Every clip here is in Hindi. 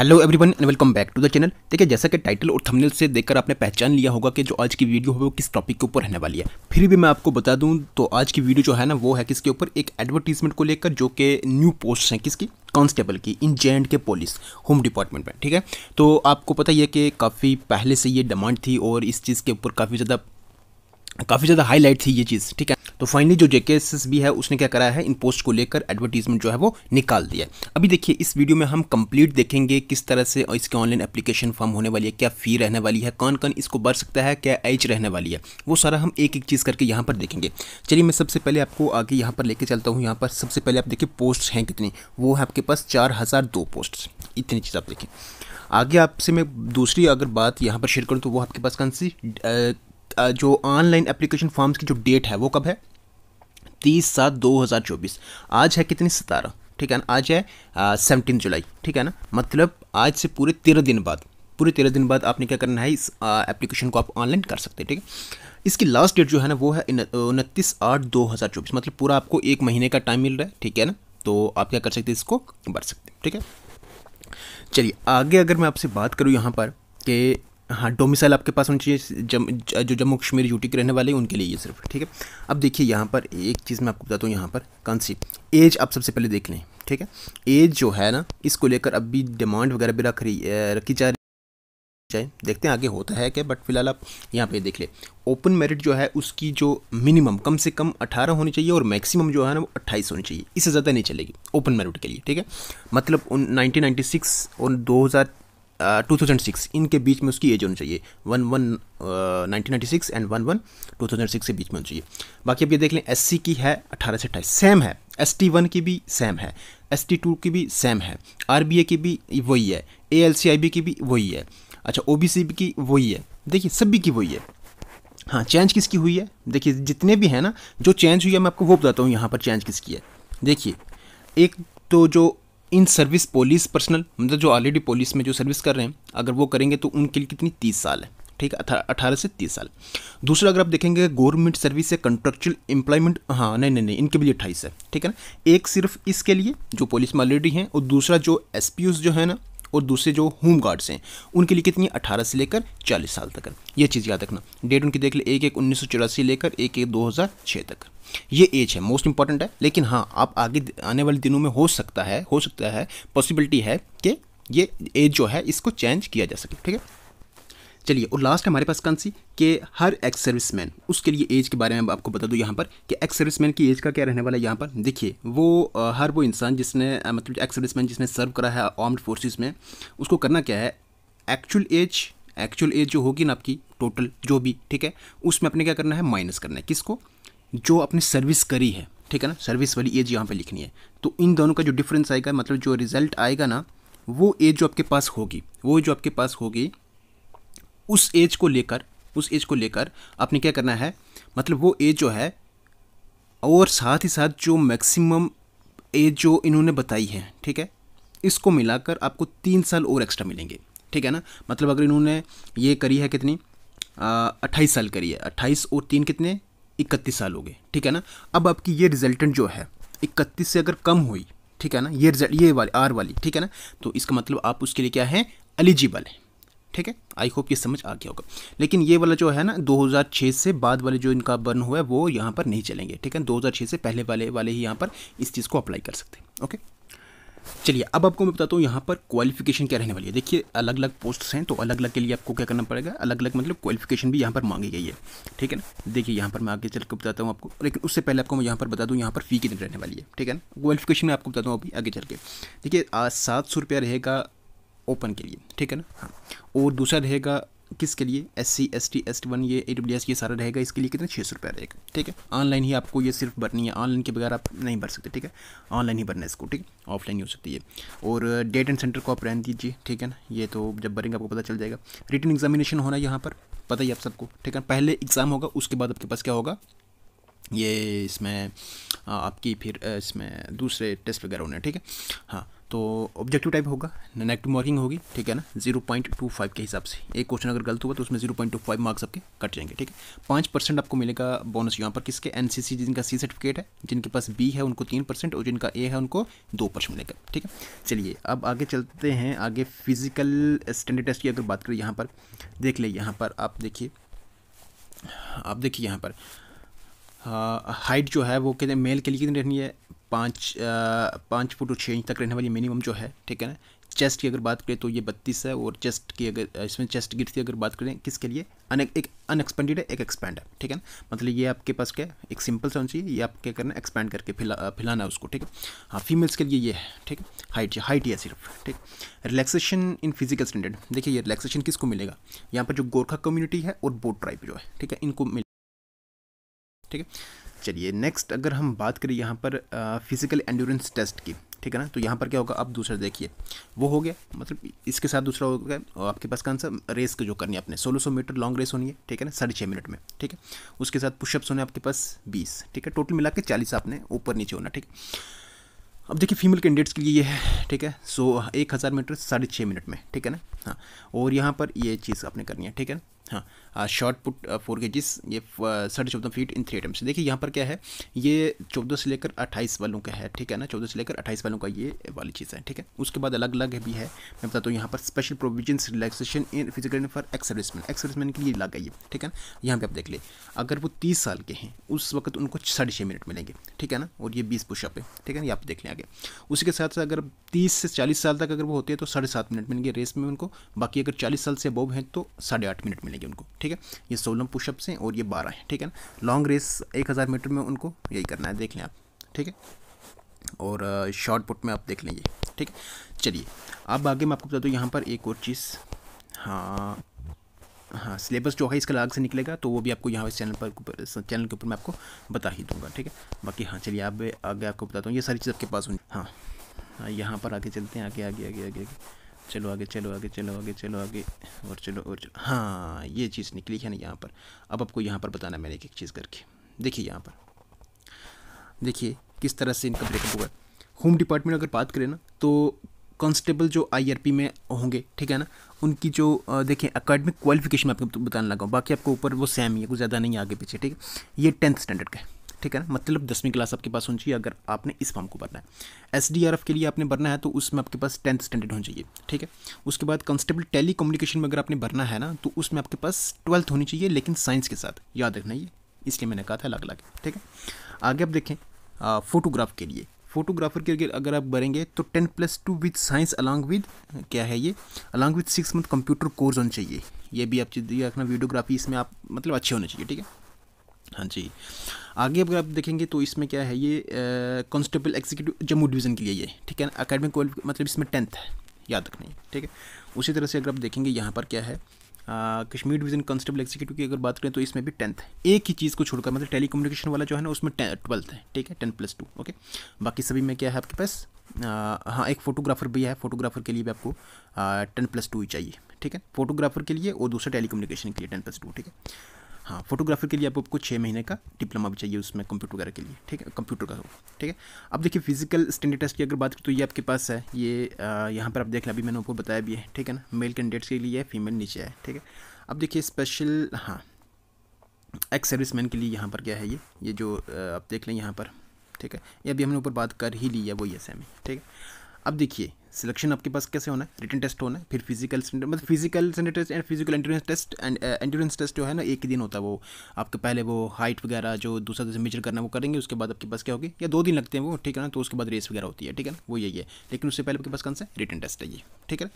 Hello everyone and welcome back to the channel देखिए जैसा कि टाइटल और थंबनेल से देखकर आपने पहचान लिया होगा कि जो आज की वीडियो है वो किस टॉपिक के ऊपर रहने वाली है फिर भी मैं आपको बता दूं तो आज की वीडियो जो है ना वो है किसके ऊपर एक एडवर्टीजमेंट को लेकर जो कि न्यू पोस्ट हैं किसकी कांस्टेबल की in J and K police home department में ठीक है तो आपको पता ही है कि काफ़ी पहले से ये डिमांड थी और इस चीज़ के ऊपर काफ़ी ज़्यादा काफ़ी ज़्यादा हाईलाइट थी ये चीज़ ठीक है तो फाइनली जो जेके भी है उसने क्या करा है इन पोस्ट को लेकर एडवर्टीजमेंट जो है वो निकाल दिया अभी देखिए इस वीडियो में हम कंप्लीट देखेंगे किस तरह से इसके ऑनलाइन एप्लीकेशन फॉर्म होने वाली है क्या फी रहने वाली है कौन कौन इसको बढ़ सकता है क्या एज रहने वाली है वो सारा हम एक एक चीज़ करके यहाँ पर देखेंगे चलिए मैं सबसे पहले आपको आगे यहाँ पर लेके चलता हूँ यहाँ पर सबसे पहले आप देखिए पोस्ट हैं कितनी वो है आपके पास चार हज़ार दो पोस्ट इतनी चीज़ आप देखें आगे आपसे मैं दूसरी अगर बात यहाँ पर शेयर करूँ तो वो आपके पास कौन सी जो ऑनलाइन एप्लीकेशन फॉर्म्स की जो डेट है वो कब है तीस सात दो हज़ार चौबीस आज है कितनी सतारह ठीक है ना आज है सेवनटीन जुलाई ठीक है ना मतलब आज से पूरे तेरह दिन बाद पूरे तेरह दिन बाद आपने क्या करना है इस एप्लीकेशन को आप ऑनलाइन कर सकते हैं ठीक है इसकी लास्ट डेट जो है ना वो है उनतीस आठ दो हज़ार चौबीस मतलब पूरा आपको एक महीने का टाइम मिल रहा है ठीक है ना तो आप क्या कर सकते हैं इसको भर सकते हैं ठीक है चलिए आगे अगर मैं आपसे बात करूँ यहाँ पर कि हाँ डोमिसाइल आपके पास होनी चाहिए जम, जो जम्मू कश्मीर यूटी के रहने वाले हैं उनके लिए ये सिर्फ ठीक है अब देखिए यहाँ पर एक चीज़ मैं आपको बताता हूँ यहाँ पर कौन सी एज आप सबसे पहले देख लें ठीक है एज जो है ना इसको लेकर अब भी डिमांड वगैरह भी रख रही रखी जा रही है देखते हैं आगे होता है क्या बट फिलहाल आप यहाँ पर देख लें ओपन मेरिट जो है उसकी जो मिनिमम कम से कम अठारह होनी चाहिए और मैक्सिमम जो है ना वो अट्ठाईस होनी चाहिए इससे ज़्यादा नहीं चलेगी ओपन मेरिट के लिए ठीक है मतलब उन और दो टू थाउजेंड सिक्स इनके बीच में उसकी एज होनी चाहिए one one nineteen six and one one two thousand six के बीच में होनी चाहिए बाकी अब ये देख लें एस सी की है अठारह से अट्ठाईस सेम है एस टी वन की भी सेम है एस टी टू की भी सेम है आर बी ए की भी वही है A L C I B की भी वही है अच्छा ओ बी सी की वही है देखिए सभी की वही है हाँ चेंज किसकी हुई है देखिए जितने भी हैं ना जो चेंज हुई है मैं आपको वो बताता हूँ यहाँ पर चेंज किसकी है देखिए एक तो जो इन सर्विस पुलिस पर्सनल मतलब जो ऑलरेडी पुलिस में जो सर्विस कर रहे हैं अगर वो करेंगे तो उनके लिए कितनी तीस साल है ठीक है अठारह से तीस साल दूसरा अगर आप देखेंगे गवर्नमेंट सर्विस या कंट्रेक्चुअल एम्प्लॉयमेंट हाँ नहीं नहीं नहीं इनके भी अट्ठाईस है ठीक है ना एक सिर्फ इसके लिए जो पुलिस में ऑलरेडी हैं और दूसरा जो एस जो है ना और दूसरे जो होम गार्ड्स हैं उनके लिए कितनी अठारह से लेकर चालीस साल तक ये चीज़ याद रखना डेट उनकी देख ले एक एक उन्नीस लेकर एक एक दो तक ये एज है मोस्ट इंपॉर्टेंट है लेकिन हाँ आप आगे आने वाले दिनों में हो सकता है हो सकता है पॉसिबिलिटी है कि ये एज जो है इसको चेंज किया जा सके ठीक है चलिए और लास्ट हमारे पास कौन सी कि हर एक्स सर्विस मैन उसके लिए एज के बारे में आपको बता दूँ यहाँ पर कि एक्स सर्विस मैन की एज का क्या रहने वाला है यहाँ पर देखिए वो हर वो इंसान जिसने मतलब एक्स सर्विस मैन जिसने सर्व करा है आर्म्ड फोर्सेज में उसको करना क्या है एक्चुअल एज एक्चुअल एज जो होगी ना आपकी टोटल जो भी ठीक है उसमें अपने क्या करना है माइनस करना है किसको जो अपने सर्विस करी है ठीक है ना सर्विस वाली एज यहाँ पे लिखनी है तो इन दोनों का जो डिफरेंस आएगा मतलब जो रिजल्ट आएगा ना वो एज जो आपके पास होगी वो जो आपके पास होगी उस एज को लेकर उस एज को लेकर आपने क्या करना है मतलब वो एज जो है और साथ ही साथ जो मैक्सिमम एज जो इन्होंने बताई है ठीक है इसको मिलाकर आपको तीन साल और एक्स्ट्रा मिलेंगे ठीक है ना मतलब अगर इन्होंने ये करी है कितनी अट्ठाईस साल करी है अट्ठाईस और तीन कितने इकतीस साल हो गए ठीक है ना अब आपकी ये रिजल्टेंट जो है इकतीस से अगर कम हुई ठीक है ना ये रिजल्ट ये वाली आर वाली ठीक है ना तो इसका मतलब आप उसके लिए क्या है एलिजिबल है ठीक है आई होप ये समझ आ गया होगा लेकिन ये वाला जो है ना 2006 से बाद वाले जो इनका बर्न हुआ है वो यहाँ पर नहीं चलेंगे ठीक है 2006 से पहले वाले वाले ही यहाँ पर इस चीज़ को अप्लाई कर सकते हैं ओके चलिए अब आपको मैं बताता हूँ यहाँ पर क्वालिफिकेशन क्या रहने वाली है देखिए अलग अलग पोस्ट्स हैं तो अलग अलग के लिए आपको क्या करना पड़ेगा अलग अलग मतलब क्वालिफिकेशन भी यहाँ पर मांगी गई है ठीक है ना देखिए यहाँ पर मैं आगे चल के बताता हूँ आपको लेकिन उससे पहले आपको मैं यहाँ पर बता दूँ यहाँ पर फ़ी कितनी रहने वाली है ठीक है ना क्वालिफिकेशन में आपको बताता हूँ अभी आगे चल के देखिए सात सौ रुपया रहेगा ओपन के लिए ठीक है ना हाँ। और दूसरा रहेगा किसके लिए S C S T S T one ये ए डब्ल्यू एस ये सारा रहेगा इसके लिए कितना छः सौ रुपया रहेगा ठीक है ऑनलाइन ही आपको ये सिर्फ भरनी है ऑनलाइन के बगैर आप नहीं भर सकते ठीक है ऑनलाइन ही भरना है इसको ठीक है ऑफलाइन हो सकती है और डेट एंड सेंटर को आप रहने दीजिए ठीक है ना ये तो जब भरेंगे आपको पता चल जाएगा रिटर्न एग्जामिनेशन होना यहाँ पर पता ही आप सबको ठीक है पहले एग्ज़ाम होगा उसके बाद आपके पास क्या होगा ये इसमें आपकी फिर इसमें दूसरे टेस्ट वगैरह होने ठीक है हाँ तो ऑब्जेक्टिव टाइप होगा नेगेटिव मार्किंग होगी ठीक है ना जीरो पॉइंट टू फाइव के हिसाब से एक क्वेश्चन अगर गलत हुआ तो उसमें zero point two five marks आपके कट जाएंगे ठीक है पाँच परसेंट आपको मिलेगा बोनस यहाँ पर किसके एन सी सी जिनका सी सर्टिफिकेट है जिनके पास बी है उनको तीन परसेंट और जिनका ए है उनको दो परसेंट मिलेगा ठीक है चलिए अब आगे चलते हैं आगे फिजिकल स्टैंडर्ड टेस्ट की अगर बात करें यहाँ पर देख ले यहाँ पर आप देखिए आप देखिए यहाँ पर हाइट जो है वो कितने मेल के लिए कितनी रहनी है पाँच पाँच फुट और छः इंच तक रहने वाली मिनिमम जो है ठीक है ना चेस्ट की अगर बात करें तो ये बत्तीस है और चेस्ट की अगर इसमें चेस्ट गिट की अगर बात करें किसके लिए अन एक अनएक्सपेंडेड है एक एक्सपेंड है ठीक है ना मतलब ये आपके पास क्या है एक सिंपल सा चाहिए ये आप क्या करना एक्सपेंड करके फिला फिलाना है उसको ठीक है हाँ फीमेल्स के लिए ये है ठीक है हाइट हाइट है सिर्फ ठीक रिलैक्सेशन इन फिजिकल स्टैंडर्ड देखिए ये रिलैक्सेशन किसको मिलेगा यहाँ पर जो गोरखा कम्युनिटी है और बोट ट्राइब जो है ठीक है इनको मिलेगा ठीक है चलिए नेक्स्ट अगर हम बात करें यहाँ पर फिज़िकल एंडोरेंस टेस्ट की ठीक है ना तो यहाँ पर क्या होगा आप दूसरा देखिए वो हो गया मतलब इसके साथ दूसरा हो गया और आपके पास कौन सा रेस जो करनी है आपने सोलह सौ मीटर लॉन्ग रेस होनी है ठीक है ना साढ़े छः मिनट में ठीक है उसके साथ पुशअप्स होने आपके पास बीस ठीक है टोटल मिला के चालीस आपने ऊपर नीचे होना ठीक है अब देखिए फीमेल कैंडिडेट्स के लिए ये है ठीक है सो एक हज़ार मीटर साढ़े छः मिनट में ठीक है ना हाँ और यहाँ पर ये चीज़ आपने करनी है ठीक है ना हाँ शॉर्ट पुट फोर के जिस ये साढ़े चौदह फीट इन थ्री एटम्स देखिए यहाँ पर क्या है ये चौदह से लेकर अट्ठाईस वालों का है ठीक है ना चौदह से लेकर अट्ठाईस वालों का ये वाली चीज़ है ठीक है उसके बाद अलग अलग भी है मैं बताता हूँ यहाँ पर special provision relaxation in physical for ex serviceman के लिए लगा ये ठीक है ना यहाँ पर आप देख ले अगर वो तीस साल के हैं उस वक्त उनको साढ़े छः मिनट मिलेंगे ठीक है ना और ये बीस पुशअप है ठीक है ना ये आप देख लें आगे उसी के साथ साथ अगर तीस से चालीस साल तक अगर वो होते हैं तो साढ़े सात मिनट मिलेंगे रेस में उनको बाकी अगर चालीस साल से अबोव हैं तो साढ़े आठ मिनट मिलेंगे जाएगी उनको ठीक है ये सोलह पुशअप्स हैं और ये बारह हैं ठीक है ना लॉन्ग रेस एक हज़ार मीटर में उनको यही करना है देख लें आप ठीक है और शॉर्ट पुट में आप देख लेंगे ठीक है चलिए अब आगे मैं आपको बता दूँ यहाँ पर एक और चीज़ हाँ हाँ सिलेबस जो है इसका अलग से निकलेगा तो वो भी आपको यहाँ इस चैनल पर चैनल के ऊपर मैं आपको बता ही दूंगा ठीक है बाकी हाँ चलिए आप आगे आपको बताता हूँ ये सारी चीज़ आपके पास होंगी हाँ यहाँ पर आगे चलते हैं आगे आगे आगे आगे, आगे। चलो आगे चलो आगे चलो आगे चलो आगे और चलो और चलो हाँ ये चीज़ निकली है ना यहाँ पर अब आपको यहाँ पर बताना मैंने एक एक चीज़ करके देखिए यहाँ पर देखिए किस तरह से इनका ब्रेकअप हुआ है होम डिपार्टमेंट अगर बात करें ना तो कांस्टेबल जो आईआरपी में होंगे ठीक है ना उनकी जो देखें अकेडमिक क्वालिफिकेशन मैं आपको बताने लगा हूँ बाकी आपको ऊपर वो सेम ही है कुछ ज़्यादा नहीं आगे पीछे ठीक है ये टेंथ स्टैंडर्ड का है ठीक है ना मतलब दसवीं क्लास आपके पास होनी चाहिए अगर आपने इस फॉर्म को भरना है एस के लिए आपने भरना है तो उसमें आपके पास टेंथ स्टैंडर्ड होनी चाहिए ठीक है उसके बाद कांस्टेबल टेली कम्युनिकेशन में अगर आपने भरना है ना तो उसमें आपके पास ट्वेल्थ होनी चाहिए लेकिन साइंस के साथ याद रखना ये इसलिए मैंने कहा था अलग अलग ठीक है आगे आप देखें फोटोग्राफ के लिए फोटोग्राफर के अगर आप भरेंगे तो ten plus two with science along with क्या है ये along with six month computer course होना चाहिए ये भी आप चीज़ रखना वीडियोग्राफी इसमें आप मतलब अच्छे होने चाहिए ठीक है हाँ जी आगे अगर आप देखेंगे तो इसमें क्या है ये कॉन्स्टेबल एग्जीक्यूटिव जम्मू डिवीज़न के लिए ये ठीक है ना अकेडमिक मतलब इसमें टेंथ है याद रखना है ठीक है उसी तरह से अगर आप देखेंगे यहाँ पर क्या है कश्मीर डिवीज़न कॉन्स्टेबल एग्जीक्यूटिव की अगर बात करें तो इसमें भी टेंथ है एक ही चीज़ को छोड़कर मतलब टेली कम्युनिकेशन वाला जो है ना उसमें ट्वेल्थ है ठीक है टेन प्लस टू ओके बाकी सभी में क्या है आपके पास हाँ एक फोटोग्राफर भी है फोटोग्राफर के लिए भी आपको टेन प्लस टू ही चाहिए ठीक है फोटोग्राफर के लिए और दूसरा टेली कम्युनिकेशन के लिए टेन प्लस टू ठीक है हाँ फोटोग्राफर के लिए आप आपको छः महीने का डिप्लोमा भी चाहिए उसमें कंप्यूटर वगैरह के लिए ठीक है कंप्यूटर का ठीक है अब देखिए फिजिकल स्टैंडर्ड टेस्ट की अगर बात करें तो ये आपके पास है ये यहाँ पर आप देख लें अभी मैंने आपको बताया भी है ठीक है ना मेल कैंडिडेट्स के लिए है फीमेल नीचे है ठीक है अब देखिए स्पेशल हाँ एक्स सर्विस मैन के लिए यहाँ पर क्या है ये ये जो आप देख लें यहाँ पर ठीक है ये अभी हमने ऊपर बात कर ही ली है वही है सेमी ठीक है अब देखिए सिलेक्शन आपके पास कैसे होना है रिटर्न टेस्ट होना है फिर फिजिकल मतलब physical center test and physical entrance test and entrance test जो है ना एक ही दिन होता है वो आपके पहले वो हाइट वगैरह जो दूसरा दूसरे मेजर करना है वो करेंगे उसके बाद आपके पास क्या होगी या दो दिन लगते हैं वो ठीक है ना तो उसके बाद रेस वगैरह होती है ठीक है ना वो यही है लेकिन उससे पहले आपके पास कौन सा रिटर्न टेस्ट है ये ठीक है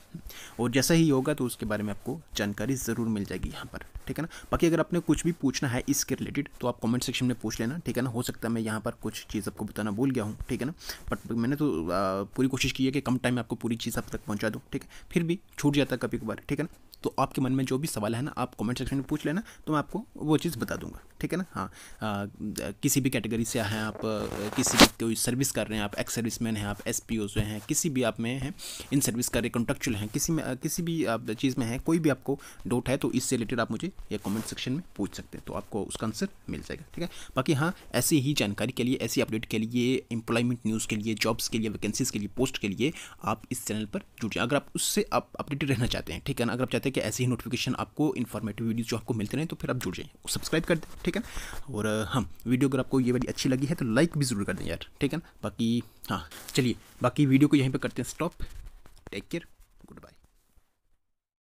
और जैसा ही होगा तो उसके बारे में आपको जानकारी ज़रूर मिल जाएगी यहाँ पर ठीक है ना बाकी अगर आपने कुछ भी पूछना है इसके रिलेटेड तो आप कमेंट सेक्शन में पूछ लेना ठीक है ना हो सकता है मैं यहाँ पर कुछ चीज़ आपको बताना भूल गया हूँ ठीक है ना बट मैंने तो uh, पूरी कोशिश की है कि कम टाइम आपको पूरी चीज़ आप तक पहुँचा दूँ ठीक है फिर भी छूट जाता कभी कभार ठीक है ना तो आपके मन में जो भी सवाल है ना आप कमेंट सेक्शन में पूछ लेना तो मैं आपको वो चीज़ बता दूंगा ठीक है ना हाँ आ, किसी भी कैटेगरी से हैं आप किसी भी कोई सर्विस कर रहे हैं आप एक्स सर्विस मैन हैं आप एस पी ओ हैं किसी भी आप में हैं इन सर्विस कर रहे कॉन्ट्रेक्चुअल हैं किसी में किसी भी आप चीज़ में हैं कोई भी आपको डाउट है तो इससे रिलेटेड आप मुझे या कमेंट सेक्शन में पूछ सकते हैं तो आपको उसका आंसर मिल जाएगा ठीक है बाकी हाँ ऐसी ही जानकारी के लिए ऐसी अपडेट के लिए एम्प्लॉयमेंट न्यूज़ के लिए जॉब्स के लिए वैकेंसीज के लिए पोस्ट के लिए आप इस चैनल पर जुड़ जाए अगर आप उससे आप अपडेटेड रहना चाहते हैं ठीक है ना अगर आप चाहते हैं कि ऐसी ही नोटिफिकेशन आपको इन्फॉर्मेटिव वीडियो जो आपको मिलते रहे तो फिर आप जुड़ जाएँ सब्सक्राइब कर दें ठीक ठीक है और हाँ वीडियो अगर आपको ये वाली अच्छी लगी है तो लाइक भी ज़रूर कर दें यार ठीक है ना बाकी हाँ चलिए बाकी वीडियो को यहीं पर करते हैं स्टॉप टेक केयर